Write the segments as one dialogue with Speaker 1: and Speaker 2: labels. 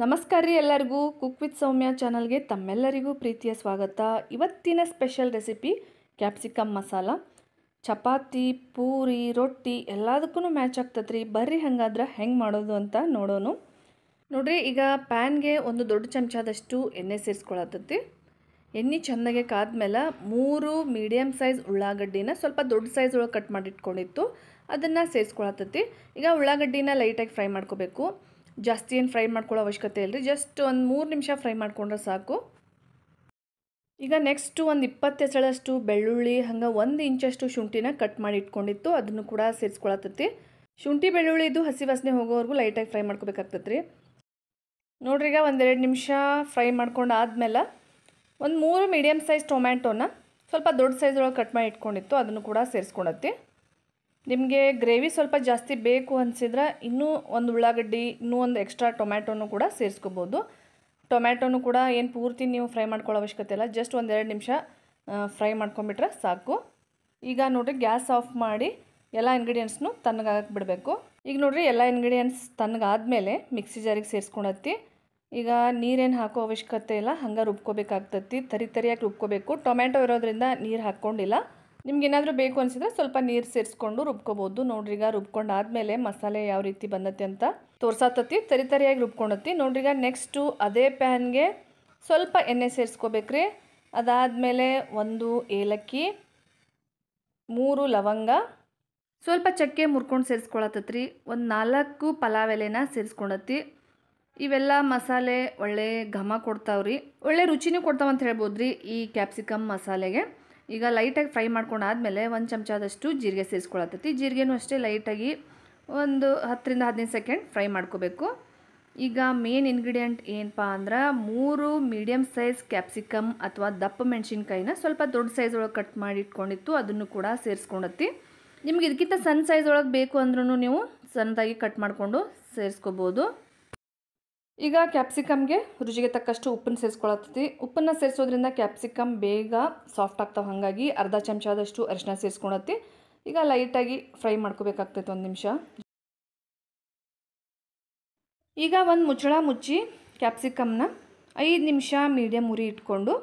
Speaker 1: ನಮಸ್ಕಾರ ರೀ ಎಲ್ಲರಿಗೂ ಕುಕ್ ವಿತ್ ಸೌಮ್ಯ ಚಾನಲ್ಗೆ ತಮ್ಮೆಲ್ಲರಿಗೂ ಪ್ರೀತಿಯ ಸ್ವಾಗತ ಇವತ್ತಿನ ಸ್ಪೆಷಲ್ ರೆಸಿಪಿ ಕ್ಯಾಪ್ಸಿಕಮ್ ಮಸಾಲ ಚಪಾತಿ ಪೂರಿ ರೊಟ್ಟಿ ಎಲ್ಲದಕ್ಕೂ ಮ್ಯಾಚ್ ಆಗ್ತದ್ರಿ ಬರ್ರಿ ಹಂಗಾದ್ರೆ ಹೆಂಗೆ ಮಾಡೋದು ಅಂತ ನೋಡೋಣ ನೋಡ್ರಿ ಈಗ ಪ್ಯಾನ್ಗೆ ಒಂದು ದೊಡ್ಡ ಚಮಚದಷ್ಟು ಎಣ್ಣೆ ಸೇರಿಸ್ಕೊಳತ್ತೈತಿ ಎಣ್ಣೆ ಚೆನ್ನಾಗೆ ಕಾದ್ಮೇಲೆ ಮೂರು ಮೀಡಿಯಮ್ ಸೈಜ್ ಉಳ್ಳಾಗಡ್ಡಿನ ಸ್ವಲ್ಪ ದೊಡ್ಡ ಸೈಜ್ ಒಳಗೆ ಕಟ್ ಮಾಡಿಟ್ಕೊಂಡಿತ್ತು ಅದನ್ನು ಸೇರಿಸ್ಕೊಳತ್ತೈತಿ ಈಗ ಉಳ್ಳಾಗಡ್ಡಿನ ಲೈಟಾಗಿ ಫ್ರೈ ಮಾಡ್ಕೋಬೇಕು ಜಾಸ್ತಿ ಏನು ಫ್ರೈ ಮಾಡ್ಕೊಳ್ಳೋ ಅವಶ್ಯಕತೆ ಇಲ್ಲ ರೀ ಜಸ್ಟ್ ಒಂದು ಮೂರು ನಿಮಿಷ ಫ್ರೈ ಮಾಡಿಕೊಂಡ್ರೆ ಸಾಕು ಈಗ ನೆಕ್ಸ್ಟು ಒಂದು ಇಪ್ಪತ್ತೆಸಳಷ್ಟು ಬೆಳ್ಳುಳ್ಳಿ ಹಂಗೆ ಒಂದು ಇಂಚಷ್ಟು ಶುಂಠಿನ ಕಟ್ ಮಾಡಿ ಇಟ್ಕೊಂಡಿತ್ತು ಅದನ್ನು ಕೂಡ ಸೇರಿಸ್ಕೊಳತ್ತೈತಿ ಶುಂಠಿ ಬೆಳ್ಳುಳ್ಳಿದು ಹಸಿ ವಾಸನೆ ಹೋಗೋವರೆಗೂ ಲೈಟಾಗಿ ಫ್ರೈ ಮಾಡ್ಕೋಬೇಕಾಗ್ತದೆ ರೀ ನೋಡ್ರಿ ಈಗ ಒಂದೆರಡು ನಿಮಿಷ ಫ್ರೈ ಮಾಡ್ಕೊಂಡು ಆದಮೇಲೆ ಒಂದು ಮೂರು ಮೀಡಿಯಮ್ ಸೈಜ್ ಟೊಮ್ಯಾಟೋನ ಸ್ವಲ್ಪ ದೊಡ್ಡ ಸೈಜ್ ಒಳಗೆ ಕಟ್ ಮಾಡಿ ಇಟ್ಕೊಂಡಿತ್ತು ಅದನ್ನು ಕೂಡ ಸೇರಿಸ್ಕೊಳತ್ತಿ ನಿಮಗೆ ಗ್ರೇವಿ ಸ್ವಲ್ಪ ಜಾಸ್ತಿ ಬೇಕು ಅನಿಸಿದ್ರೆ ಇನ್ನೂ ಒಂದು ಉಳ್ಳಾಗಡ್ಡಿ ಇನ್ನೂ ಒಂದು ಎಕ್ಸ್ಟ್ರಾ ಟೊಮ್ಯಾಟೋನು ಕೂಡ ಸೇರಿಸ್ಕೋಬೋದು ಟೊಮ್ಯಾಟೋನು ಕೂಡ ಏನು ಪೂರ್ತಿ ನೀವು ಫ್ರೈ ಮಾಡ್ಕೊಳ್ಳೋ ಅವಶ್ಯಕತೆ ಇಲ್ಲ ಜಸ್ಟ್ ಒಂದೆರಡು ನಿಮಿಷ ಫ್ರೈ ಮಾಡ್ಕೊಂಬಿಟ್ರೆ ಸಾಕು ಈಗ ನೋಡಿರಿ ಗ್ಯಾಸ್ ಆಫ್ ಮಾಡಿ ಎಲ್ಲ ಇಂಗ್ರೀಡಿಯೆಂಟ್ಸ್ನು ತಣ್ಣಗಾಗಕ್ಕೆ ಬಿಡಬೇಕು ಈಗ ನೋಡಿರಿ ಎಲ್ಲ ಇಂಗ್ರೀಡಿಯೆಂಟ್ಸ್ ಮೇಲೆ ಮಿಕ್ಸಿ ಜಾರಿಗೆ ಸೇರಿಸ್ಕೊಳತ್ತಿ ಈಗ ನೀರೇನು ಹಾಕೋ ಅವಶ್ಯಕತೆ ಇಲ್ಲ ಹಂಗೆ ರುಬ್ಕೋಬೇಕಾಗ್ತತಿ ತರಿ ತರಿಯಾಗಿ ರುಬ್ಕೋಬೇಕು ಟೊಮ್ಯಾಟೊ ಇರೋದ್ರಿಂದ ನೀರು ಹಾಕ್ಕೊಂಡಿಲ್ಲ ನಿಮ್ಗೆ ಏನಾದರೂ ಬೇಕು ಅನಿಸಿದ್ರೆ ಸ್ವಲ್ಪ ನೀರು ಸೇರಿಸ್ಕೊಂಡು ರುಬ್ಕೋಬೋದು ನೋಡ್ರಿ ಈಗ ರುಬ್ಕೊಂಡಾದಮೇಲೆ ಮಸಾಲೆ ಯಾವ ರೀತಿ ಬಂದತ್ತೆ ಅಂತ ತೋರ್ಸಾತತ್ತಿ ತರಿ ತರಿಯಾಗಿ ರುಬ್ಕೊಂಡತ್ತಿ ನೋಡ್ರಿ ಈಗ ನೆಕ್ಸ್ಟು ಅದೇ ಪ್ಯಾನ್ಗೆ ಸ್ವಲ್ಪ ಎಣ್ಣೆ ಸೇರಿಸ್ಕೋಬೇಕ್ರಿ ಅದಾದಮೇಲೆ ಒಂದು ಏಲಕ್ಕಿ ಮೂರು ಲವಂಗ ಸ್ವಲ್ಪ ಚಕ್ಕೆ ಮುರ್ಕೊಂಡು ಸೇರಿಸ್ಕೊಳತ್ತತ್ರಿ ಒಂದು ನಾಲ್ಕು ಪಲಾವ್ ಎಲೆನ ಸೇರಿಸ್ಕೊಂಡತ್ತಿ ಇವೆಲ್ಲ ಮಸಾಲೆ ಒಳ್ಳೆ ಘಮ ಕೊಡ್ತಾವ್ರಿ ಒಳ್ಳೆ ರುಚಿನೂ ಕೊಡ್ತಾವಂತ ಹೇಳ್ಬೋದು ರೀ ಈ ಕ್ಯಾಪ್ಸಿಕಮ್ ಮಸಾಲೆಗೆ ಈಗ ಲೈಟಾಗಿ ಫ್ರೈ ಮಾಡ್ಕೊಂಡಾದಮೇಲೆ ಒಂದು ಚಮಚದಷ್ಟು ಜೀರಿಗೆ ಸೇರಿಸ್ಕೊಳತ್ತೈತಿ ಜೀರಿಗೆನೂ ಅಷ್ಟೇ ಲೈಟಾಗಿ ಒಂದು ಹತ್ತರಿಂದ ಹದಿನೈದು ಸೆಕೆಂಡ್ ಫ್ರೈ ಮಾಡ್ಕೋಬೇಕು ಈಗ ಮೇನ್ ಇಂಗ್ರೀಡಿಯೆಂಟ್ ಏನಪ್ಪ ಅಂದ್ರೆ ಮೂರು ಮೀಡಿಯಮ್ ಸೈಜ್ ಕ್ಯಾಪ್ಸಿಕಮ್ ಅಥವಾ ದಪ್ಪ ಮೆಣಸಿನ್ಕಾಯಿನ ಸ್ವಲ್ಪ ದೊಡ್ಡ ಸೈಜ್ ಒಳಗೆ ಕಟ್ ಮಾಡಿ ಇಟ್ಕೊಂಡಿತ್ತು ಅದನ್ನು ಕೂಡ ಸೇರಿಸ್ಕೊಂಡತ್ತಿ ನಿಮ್ಗೆ ಇದಕ್ಕಿಂತ ಸಣ್ಣ ಸೈಜ್ ಒಳಗೆ ಬೇಕು ಅಂದ್ರೂ ನೀವು ಸಣ್ಣದಾಗಿ ಕಟ್ ಮಾಡಿಕೊಂಡು ಸೇರಿಸ್ಕೋಬೋದು ಈಗ ಕ್ಯಾಪ್ಸಿಕಮ್ಗೆ ರುಚಿಗೆ ತಕ್ಕಷ್ಟು ಉಪ್ಪನ್ನು ಸೇರಿಸ್ಕೊಳತ್ತೀವಿ ಉಪ್ಪನ್ನು ಸೇರಿಸೋದ್ರಿಂದ ಕ್ಯಾಪ್ಸಿಕಮ್ ಬೇಗ ಸಾಫ್ಟ್ ಆಗ್ತಾವೆ ಹಾಗಾಗಿ ಅರ್ಧ ಚಮಚ ಆದಷ್ಟು ಅರಿಶಿನ ಸೇರಿಸ್ಕೊಳತ್ತಿ ಈಗ ಲೈಟಾಗಿ ಫ್ರೈ ಮಾಡ್ಕೋಬೇಕಾಗ್ತೈತೆ ಒಂದು ನಿಮಿಷ ಈಗ ಒಂದು ಮುಚ್ಚಳ ಮುಚ್ಚಿ ಕ್ಯಾಪ್ಸಿಕಮ್ನ ಐದು ನಿಮಿಷ ಮೀಡಿಯಮ್ ಉರಿ ಇಟ್ಕೊಂಡು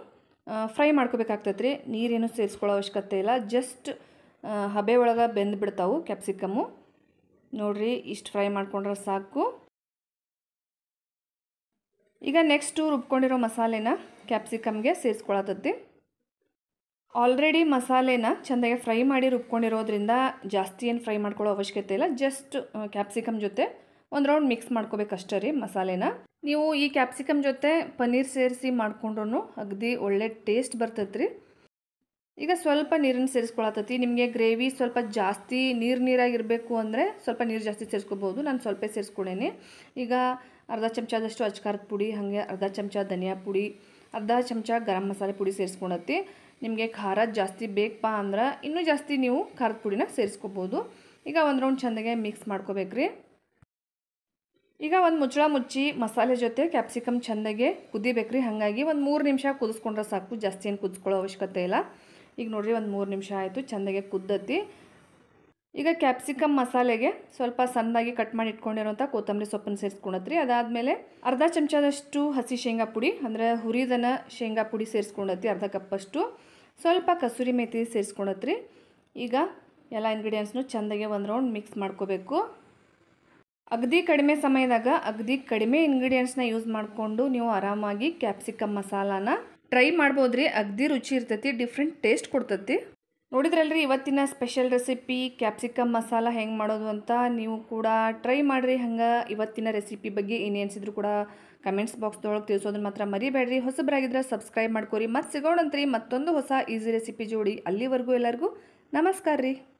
Speaker 1: ಫ್ರೈ ಮಾಡ್ಕೋಬೇಕಾಗ್ತೈತೆ ರೀ ನೀರೇನು ಸೇರಿಸ್ಕೊಳ್ಳೋ ಅವಶ್ಯಕತೆ ಇಲ್ಲ ಜಸ್ಟ್ ಹಬೆ ಒಳಗೆ ಬೆಂದು ಕ್ಯಾಪ್ಸಿಕಮ್ಮು ನೋಡಿರಿ ಇಷ್ಟು ಫ್ರೈ ಮಾಡ್ಕೊಂಡ್ರೆ ಸಾಕು ಈಗ ನೆಕ್ಸ್ಟು ರುಬ್ಕೊಂಡಿರೋ ಮಸಾಲೆನ ಕ್ಯಾಪ್ಸಿಕಮ್ಗೆ ಸೇರಿಸ್ಕೊಳತತ್ತಿ ಆಲ್ರೆಡಿ ಮಸಾಲೆನ ಚೆಂದಾಗಿ ಫ್ರೈ ಮಾಡಿ ರುಬ್ಕೊಂಡಿರೋದ್ರಿಂದ ಜಾಸ್ತಿ ಏನು ಫ್ರೈ ಮಾಡ್ಕೊಳ್ಳೋ ಅವಶ್ಯಕತೆ ಇಲ್ಲ ಜಸ್ಟ್ ಕ್ಯಾಪ್ಸಿಕಮ್ ಜೊತೆ ಒಂದು ರೌಂಡ್ ಮಿಕ್ಸ್ ಮಾಡ್ಕೋಬೇಕಷ್ಟೇ ರೀ ಮಸಾಲೆನ ನೀವು ಈ ಕ್ಯಾಪ್ಸಿಕಮ್ ಜೊತೆ ಪನ್ನೀರ್ ಸೇರಿಸಿ ಮಾಡ್ಕೊಂಡ್ರೂ ಅಗದಿ ಒಳ್ಳೆ ಟೇಸ್ಟ್ ಬರ್ತೈತೆ ರೀ ಈಗ ಸ್ವಲ್ಪ ನೀರನ್ನು ಸೇರಿಸ್ಕೊಳತತಿ ನಿಮಗೆ ಗ್ರೇವಿ ಸ್ವಲ್ಪ ಜಾಸ್ತಿ ನೀರು ನೀರಾಗಿರಬೇಕು ಅಂದರೆ ಸ್ವಲ್ಪ ನೀರು ಜಾಸ್ತಿ ಸೇರಿಸ್ಕೋಬೋದು ನಾನು ಸ್ವಲ್ಪ ಸೇರಿಸ್ಕೊಂಡೇನಿ ಈಗ ಅರ್ಧ ಚಮಚದಷ್ಟು ಅಜ್ಕಾರದ ಪುಡಿ ಹಾಗೆ ಅರ್ಧ ಚಮಚ ಧನಿಯಾ ಪುಡಿ ಅರ್ಧ ಚಮಚ ಗರಂ ಮಸಾಲೆ ಪುಡಿ ಸೇರಿಸ್ಕೊಳತ್ತಿ ನಿಮಗೆ ಖಾರ ಜಾಸ್ತಿ ಬೇಕಪ್ಪ ಅಂದ್ರೆ ಇನ್ನೂ ಜಾಸ್ತಿ ನೀವು ಖಾರದ ಪುಡಿನ ಸೇರಿಸ್ಕೋಬೋದು ಈಗ ಒಂದು ರೌಂಡ್ ಚೆಂದಾಗೆ ಮಿಕ್ಸ್ ಮಾಡ್ಕೋಬೇಕ್ರಿ ಈಗ ಒಂದು ಮುಚ್ಚಳ ಮುಚ್ಚಿ ಮಸಾಲೆ ಜೊತೆ ಕ್ಯಾಪ್ಸಿಕಮ್ ಚೆಂದಾಗೆ ಕುದಿಬೇಕ್ರಿ ಹಾಗಾಗಿ ಒಂದು ಮೂರು ನಿಮಿಷ ಕುದಿಸ್ಕೊಂಡ್ರೆ ಸಾಕು ಜಾಸ್ತಿ ಏನು ಕುದಿಸ್ಕೊಳ್ಳೋ ಅವಶ್ಯಕತೆ ಇಲ್ಲ ಈಗ ನೋಡಿರಿ ಒಂದು ಮೂರು ನಿಮಿಷ ಆಯಿತು ಚೆಂದಾಗೆ ಕುದ್ದತ್ತಿ ಈಗ ಕ್ಯಾಪ್ಸಿಕಮ್ ಮಸಾಲೆಗೆ ಸ್ವಲ್ಪ ಸಣ್ಣದಾಗಿ ಕಟ್ ಮಾಡಿ ಇಟ್ಕೊಂಡಿರುವಂಥ ಕೊತ್ತಂಬರಿ ಸೊಪ್ಪನ್ನು ಸೇರಿಸ್ಕೊಳತ್ರಿ ಅದಾದಮೇಲೆ ಅರ್ಧ ಚಮಚದಷ್ಟು ಹಸಿ ಶೇಂಗಾ ಪುಡಿ ಅಂದರೆ ಹುರಿದನ ಶೇಂಗಾ ಪುಡಿ ಸೇರಿಸ್ಕೊಳತ್ತಿ ಅರ್ಧ ಕಪ್ಪಷ್ಟು ಸ್ವಲ್ಪ ಕಸೂರಿ ಮೇಥಿ ಸೇರಿಸ್ಕೊಂಡತ್ರಿ ಈಗ ಎಲ್ಲ ಇಂಗ್ರೀಡಿಯೆಂಟ್ಸ್ನು ಚೆಂದಾಗೆ ಒಂದು ರೌಂಡ್ ಮಿಕ್ಸ್ ಮಾಡ್ಕೋಬೇಕು ಅಗದಿ ಕಡಿಮೆ ಸಮಯದಾಗ ಅಗದಿ ಕಡಿಮೆ ಇಂಗ್ರೀಡಿಯೆಂಟ್ಸ್ನ ಯೂಸ್ ಮಾಡಿಕೊಂಡು ನೀವು ಆರಾಮಾಗಿ ಕ್ಯಾಪ್ಸಿಕಮ್ ಮಸಾಲಾನ ಟ್ರೈ ಮಾಡ್ಬೋದ್ರಿ ಅಗದಿ ರುಚಿ ಇರ್ತೈತಿ ಡಿಫ್ರೆಂಟ್ ಟೇಸ್ಟ್ ಕೊಡ್ತತಿ ನೋಡಿದ್ರಲ್ರಿ ಇವತ್ತಿನ ಸ್ಪೆಷಲ್ ರೆಸಿಪಿ ಕ್ಯಾಪ್ಸಿಕಮ್ ಮಸಾಲ ಹೆಂಗೆ ಮಾಡೋದು ಅಂತ ನೀವು ಕೂಡ ಟ್ರೈ ಮಾಡಿರಿ ಹಂಗೆ ಇವತ್ತಿನ ರೆಸಿಪಿ ಬಗ್ಗೆ ಏನೇನ್ಸಿದ್ರು ಕೂಡ ಕಮೆಂಟ್ಸ್ ಬಾಕ್ಸ್ದೊಳಗೆ ತಿಳಿಸೋದನ್ನ ಮಾತ್ರ ಮರಿಬೇಡ್ರಿ ಹೊಸಬರಾಗಿದ್ರೆ ಸಬ್ಸ್ಕ್ರೈಬ್ ಮಾಡ್ಕೊರಿ ಮತ್ತು ಸಿಗೋಣಂತ್ರಿ ಮತ್ತೊಂದು ಹೊಸ ಈಸಿ ರೆಸಿಪಿ ಜೋಡಿ ಅಲ್ಲಿವರೆಗೂ ಎಲ್ಲರಿಗೂ ನಮಸ್ಕಾರ ರೀ